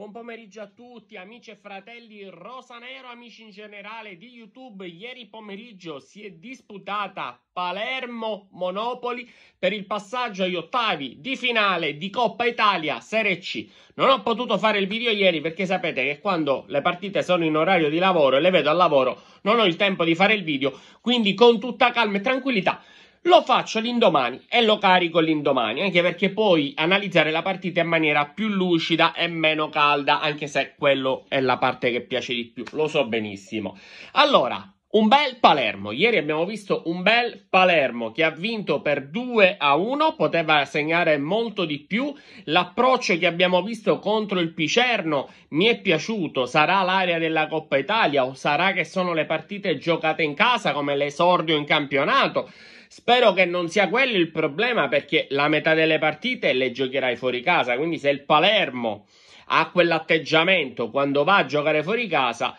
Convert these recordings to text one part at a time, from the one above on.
Buon pomeriggio a tutti amici e fratelli rosanero, amici in generale di YouTube. Ieri pomeriggio si è disputata Palermo-Monopoli per il passaggio agli ottavi di finale di Coppa Italia Serie C. Non ho potuto fare il video ieri perché sapete che quando le partite sono in orario di lavoro e le vedo al lavoro non ho il tempo di fare il video, quindi con tutta calma e tranquillità lo faccio l'indomani e lo carico l'indomani, anche perché puoi analizzare la partita in maniera più lucida e meno calda, anche se quello è la parte che piace di più, lo so benissimo. Allora, un bel Palermo, ieri abbiamo visto un bel Palermo che ha vinto per 2 a 1, poteva segnare molto di più, l'approccio che abbiamo visto contro il Picerno mi è piaciuto, sarà l'area della Coppa Italia o sarà che sono le partite giocate in casa come l'esordio in campionato? Spero che non sia quello il problema perché la metà delle partite le giocherai fuori casa, quindi se il Palermo ha quell'atteggiamento quando va a giocare fuori casa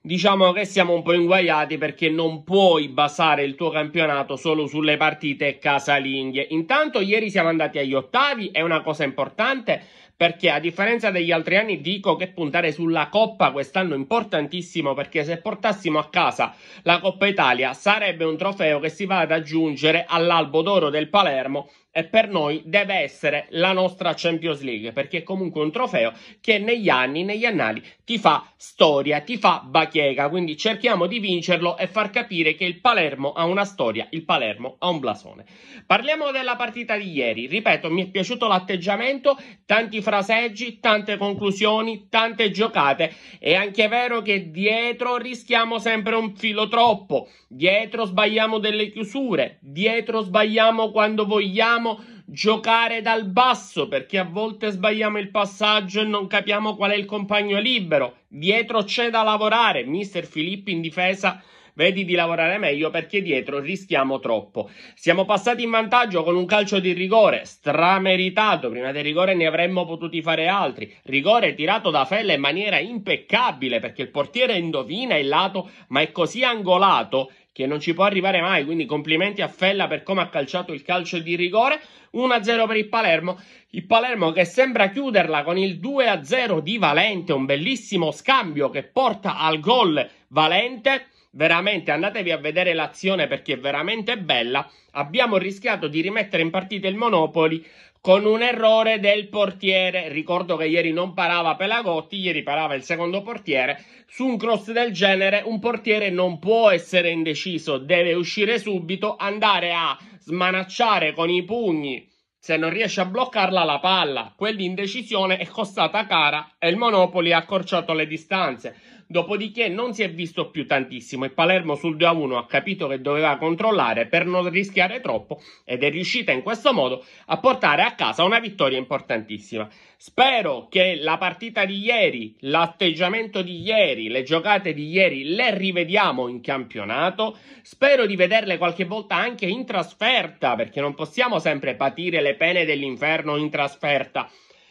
diciamo che siamo un po' inguaiati perché non puoi basare il tuo campionato solo sulle partite casalinghe. Intanto ieri siamo andati agli ottavi, è una cosa importante perché a differenza degli altri anni dico che puntare sulla Coppa quest'anno è importantissimo perché se portassimo a casa la Coppa Italia sarebbe un trofeo che si va ad aggiungere all'albo d'oro del Palermo e per noi deve essere la nostra Champions League perché è comunque un trofeo che negli anni, negli annali ti fa storia, ti fa bacheca, quindi cerchiamo di vincerlo e far capire che il Palermo ha una storia, il Palermo ha un blasone. Parliamo della partita di ieri, ripeto mi è piaciuto l'atteggiamento, tanti fraseggi, tante conclusioni, tante giocate. È anche vero che dietro rischiamo sempre un filo troppo, dietro sbagliamo delle chiusure, dietro sbagliamo quando vogliamo giocare dal basso perché a volte sbagliamo il passaggio e non capiamo qual è il compagno libero. Dietro c'è da lavorare, mister Filippi in difesa Vedi di lavorare meglio perché dietro rischiamo troppo. Siamo passati in vantaggio con un calcio di rigore strameritato. Prima del rigore ne avremmo potuti fare altri. Rigore tirato da Fella in maniera impeccabile perché il portiere indovina il lato, ma è così angolato che non ci può arrivare mai. Quindi complimenti a Fella per come ha calciato il calcio di rigore. 1-0 per il Palermo. Il Palermo che sembra chiuderla con il 2-0 di Valente, un bellissimo scambio che porta al gol Valente veramente andatevi a vedere l'azione perché è veramente bella. Abbiamo rischiato di rimettere in partita il Monopoli con un errore del portiere. Ricordo che ieri non parava Pelagotti, ieri parava il secondo portiere. Su un cross del genere un portiere non può essere indeciso, deve uscire subito, andare a smanacciare con i pugni se non riesce a bloccarla la palla, quell'indecisione è costata cara e il Monopoli ha accorciato le distanze. Dopodiché non si è visto più tantissimo e Palermo sul 2-1 ha capito che doveva controllare per non rischiare troppo ed è riuscita in questo modo a portare a casa una vittoria importantissima. Spero che la partita di ieri, l'atteggiamento di ieri, le giocate di ieri le rivediamo in campionato. Spero di vederle qualche volta anche in trasferta perché non possiamo sempre patire le le pene dell'inferno in trasferta.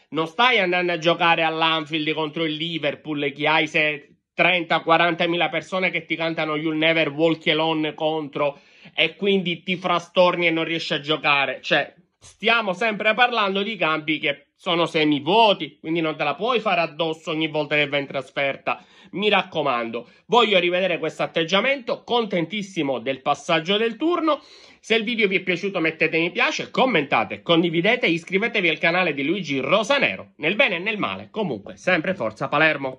Non stai andando a giocare all'Anfield contro il Liverpool che hai 30-40 mila persone che ti cantano You'll Never Walk Alone contro e quindi ti frastorni e non riesci a giocare. Cioè, stiamo sempre parlando di campi che sono semivuoti, quindi non te la puoi fare addosso ogni volta che vai in trasferta. Mi raccomando, voglio rivedere questo atteggiamento, contentissimo del passaggio del turno. Se il video vi è piaciuto mettete mi piace, commentate, condividete e iscrivetevi al canale di Luigi Rosanero. Nel bene e nel male, comunque, sempre Forza Palermo!